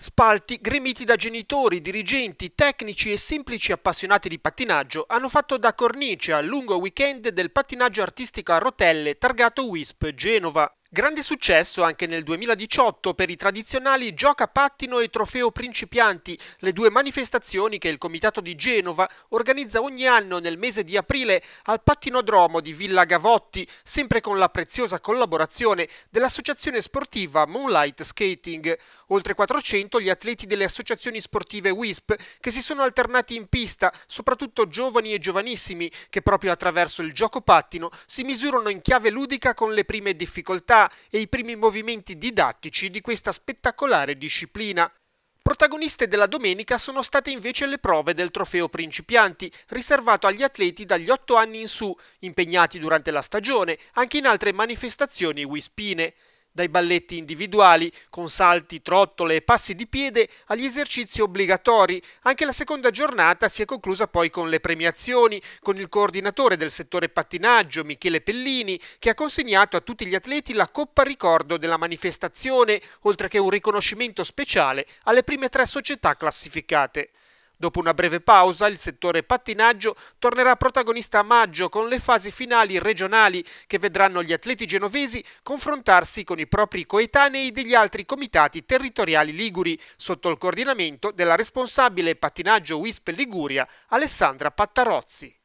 Spalti gremiti da genitori, dirigenti, tecnici e semplici appassionati di pattinaggio hanno fatto da cornice al lungo weekend del pattinaggio artistico a rotelle targato WISP Genova. Grande successo anche nel 2018 per i tradizionali Gioca Pattino e Trofeo Principianti, le due manifestazioni che il Comitato di Genova organizza ogni anno nel mese di aprile al pattinodromo di Villa Gavotti, sempre con la preziosa collaborazione dell'associazione sportiva Moonlight Skating. Oltre 400 gli atleti delle associazioni sportive WISP che si sono alternati in pista, soprattutto giovani e giovanissimi, che proprio attraverso il gioco pattino si misurano in chiave ludica con le prime difficoltà e i primi movimenti didattici di questa spettacolare disciplina. Protagoniste della domenica sono state invece le prove del trofeo principianti, riservato agli atleti dagli 8 anni in su, impegnati durante la stagione anche in altre manifestazioni wispine dai balletti individuali con salti, trottole e passi di piede agli esercizi obbligatori. Anche la seconda giornata si è conclusa poi con le premiazioni, con il coordinatore del settore pattinaggio Michele Pellini che ha consegnato a tutti gli atleti la Coppa Ricordo della manifestazione, oltre che un riconoscimento speciale alle prime tre società classificate. Dopo una breve pausa, il settore pattinaggio tornerà protagonista a maggio con le fasi finali regionali che vedranno gli atleti genovesi confrontarsi con i propri coetanei degli altri comitati territoriali liguri, sotto il coordinamento della responsabile pattinaggio WISP Liguria, Alessandra Pattarozzi.